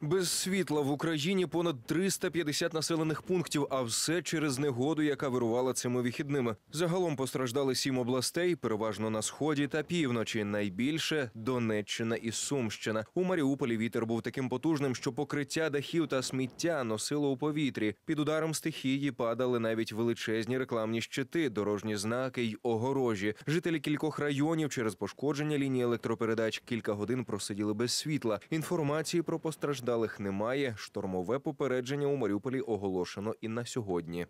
Без світла в Україні понад 350 населених пунктів, а все через негоду, яка вирувала цими вихідними. Загалом постраждали сім областей, переважно на сході та півночі. Найбільше Донеччина і Сумщина. У Маріуполі вітер був таким потужним, що покриття дахів та сміття носило у повітрі. Під ударом стихії падали навіть величезні рекламні щити, дорожні знаки й огорожі. Жителі кількох районів через пошкодження лінії електропередач кілька годин просиділи без світла. Інформації про постраждання Постраждалих немає. Штормове попередження у Маріуполі оголошено і на сьогодні.